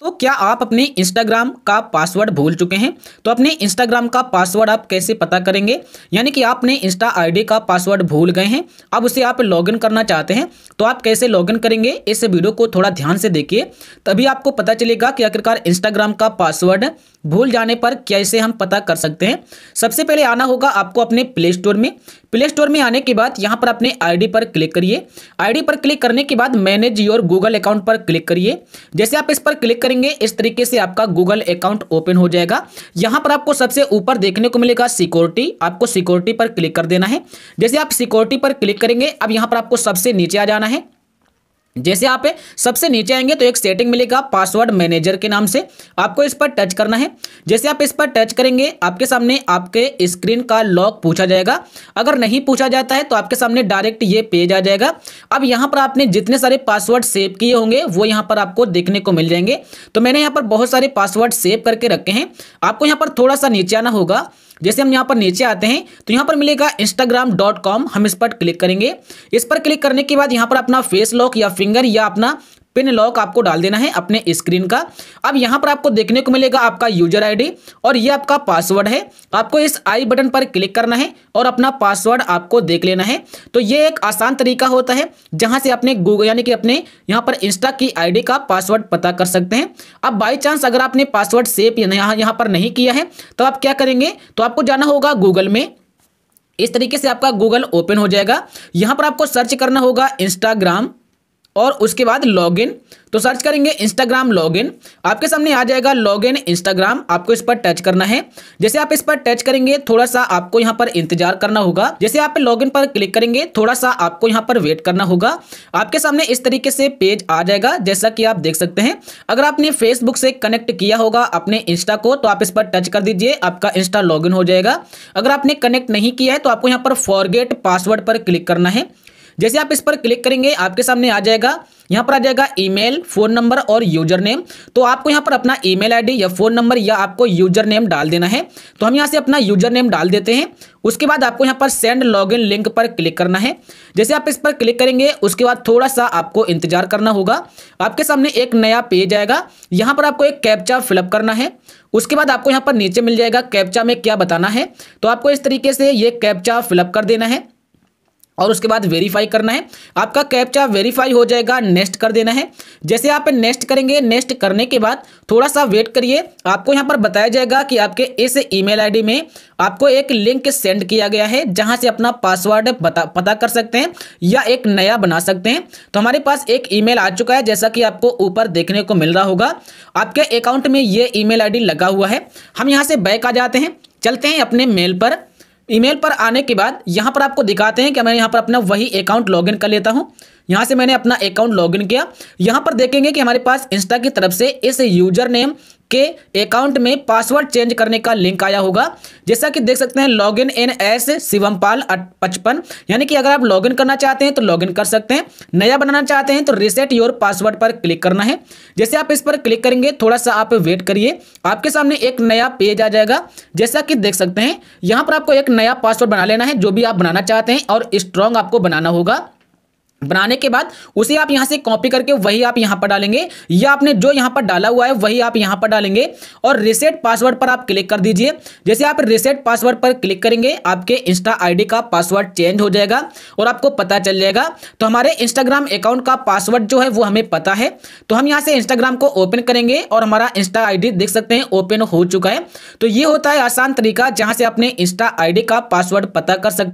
तो क्या आप अपने इंस्टाग्राम का पासवर्ड भूल चुके हैं तो अपने इंस्टाग्राम का पासवर्ड आप कैसे पता करेंगे यानी कि आपने इंस्टा आईडी का पासवर्ड भूल गए हैं अब उसे आप लॉगिन करना चाहते हैं तो आप कैसे लॉगिन करेंगे इस वीडियो को थोड़ा ध्यान से देखिए तभी आपको पता चलेगा कि आखिरकार इंस्टाग्राम का पासवर्ड भूल जाने पर कैसे हम पता कर सकते हैं सबसे पहले आना होगा आपको अपने प्ले स्टोर में प्ले स्टोर में आने के बाद यहाँ पर अपने आई पर क्लिक करिए आई पर क्लिक करने के बाद मैनेज योर गूगल अकाउंट पर क्लिक करिए जैसे आप इस पर क्लिक करेंगे इस तरीके से आपका गूगल अकाउंट ओपन हो जाएगा यहां पर आपको सबसे ऊपर देखने को मिलेगा सिक्योरिटी आपको सिक्योरिटी पर क्लिक कर देना है जैसे आप सिक्योरिटी पर क्लिक करेंगे अब यहां पर आपको सबसे नीचे आ जाना है जैसे आप सबसे नीचे आएंगे तो एक सेटिंग मिलेगा पासवर्ड मैनेजर के नाम से आपको इस पर टच करना है जैसे आप इस पर टच करेंगे आपके सामने आपके स्क्रीन का लॉक पूछा जाएगा अगर नहीं पूछा जाता है तो आपके सामने डायरेक्ट ये पेज आ जाएगा अब यहाँ पर आपने जितने सारे पासवर्ड सेव किए होंगे वो यहाँ पर आपको देखने को मिल जाएंगे तो मैंने यहाँ पर बहुत सारे पासवर्ड सेव करके रखे हैं आपको यहाँ पर थोड़ा सा नीचे आना होगा जैसे हम यहाँ पर नीचे आते हैं तो यहाँ पर मिलेगा इंस्टाग्राम डॉट कॉम हम इस पर क्लिक करेंगे इस पर क्लिक करने के बाद यहाँ पर अपना फेस लॉक या फिंगर या अपना पिन लॉक आपको डाल देना है अपने स्क्रीन का अब यहाँ पर आपको देखने को मिलेगा आपका यूजर आईडी और ये आपका पासवर्ड है आपको इस आई बटन पर क्लिक करना है और अपना पासवर्ड आपको देख लेना है तो ये एक आसान तरीका होता है जहाँ से अपने गूगल यानी कि अपने यहाँ पर इंस्टा की आईडी का पासवर्ड पता कर सकते हैं अब बाई चांस अगर आपने पासवर्ड सेव यहाँ यहाँ पर नहीं किया है तो आप क्या करेंगे तो आपको जाना होगा गूगल में इस तरीके से आपका गूगल ओपन हो जाएगा यहाँ पर आपको सर्च करना होगा इंस्टाग्राम और उसके बाद लॉगिन तो सर्च करेंगे इंस्टाग्राम लॉगिन आपके सामने आ जाएगा लॉगिन इंस्टाग्राम आपको इस पर टच करना है जैसे आप इस पर टच करेंगे थोड़ा सा आपको यहाँ पर इंतजार करना होगा जैसे आप लॉगिन पर क्लिक करेंगे थोड़ा सा आपको यहाँ पर वेट करना होगा आपके सामने इस तरीके से पेज आ जाएगा जैसा कि आप देख सकते हैं अगर आपने फेसबुक से कनेक्ट किया होगा अपने इंस्टा को तो आप इस पर टच कर दीजिए आपका इंस्टा लॉग हो जाएगा अगर आपने कनेक्ट नहीं किया है तो आपको यहाँ पर फॉरगेट पासवर्ड पर क्लिक करना है जैसे आप इस पर क्लिक करेंगे आपके सामने आ जाएगा यहाँ पर आ जाएगा ईमेल फोन नंबर और यूजर नेम तो आपको यहाँ पर अपना ईमेल आईडी या फोन नंबर या आपको यूजर नेम डाल देना है तो हम यहाँ से अपना यूजर नेम डाल देते हैं उसके बाद आपको यहाँ पर सेंड लॉगिन लिंक पर क्लिक करना है जैसे आप इस पर क्लिक करेंगे उसके बाद थोड़ा सा आपको इंतजार करना होगा आपके सामने एक नया पेज आएगा यहाँ पर आपको एक कैप्चा फिलअप करना है उसके बाद आपको यहाँ पर नीचे मिल जाएगा कैप्चा में क्या बताना है तो आपको इस तरीके से ये कैप्चा फिलअप कर देना है और उसके बाद वेरीफाई करना है आपका कैप्चा वेरीफाई हो जाएगा नेक्स्ट कर देना है जैसे आप नेक्स्ट करेंगे नेक्स्ट करने के बाद थोड़ा सा वेट करिए आपको यहाँ पर बताया जाएगा कि आपके इस ईमेल आईडी में आपको एक लिंक सेंड किया गया है जहाँ से अपना पासवर्ड पता पता कर सकते हैं या एक नया बना सकते हैं तो हमारे पास एक ई आ चुका है जैसा कि आपको ऊपर देखने को मिल रहा होगा आपके अकाउंट में ये ई मेल लगा हुआ है हम यहाँ से बैक आ जाते हैं चलते हैं अपने मेल पर ईमेल पर आने के बाद यहाँ पर आपको दिखाते हैं कि मैं यहाँ पर अपना वही अकाउंट लॉगिन कर लेता हूँ यहाँ से मैंने अपना अकाउंट लॉगिन किया यहाँ पर देखेंगे कि हमारे पास इंस्टा की तरफ से इस यूजर नेम के अकाउंट में पासवर्ड चेंज करने का लिंक आया होगा जैसा कि देख सकते हैं log in N S Shivampal पचपन यानी कि अगर आप इन करना चाहते हैं तो इन कर सकते हैं नया बनाना चाहते हैं तो रिसेट योर पासवर्ड पर क्लिक करना है जैसे आप इस पर क्लिक करेंगे थोड़ा सा आप वेट करिए आपके सामने एक नया पेज आ जाएगा जैसा कि देख सकते हैं यहाँ पर आपको एक नया पासवर्ड बना लेना है जो भी आप बनाना चाहते हैं और स्ट्रॉन्ग आपको बनाना होगा बनाने के बाद उसे आप यहाँ से कॉपी करके वही आप यहाँ पर डालेंगे या आपने जो यहाँ पर डाला हुआ है वही आप यहाँ पर डालेंगे और रिसेट पासवर्ड पर आप क्लिक कर दीजिए जैसे आप रिसेट पासवर्ड पर क्लिक करेंगे आपके इंस्टा आईडी का पासवर्ड चेंज हो जाएगा और आपको पता चल जाएगा तो हमारे इंस्टाग्राम अकाउंट का पासवर्ड जो है वो हमें पता है तो हम यहाँ से इंस्टाग्राम को ओपन करेंगे और हमारा इंस्टा आई देख सकते हैं ओपन हो चुका है तो ये होता है आसान तरीका जहाँ से अपने इंस्टा आई का पासवर्ड पता कर सकते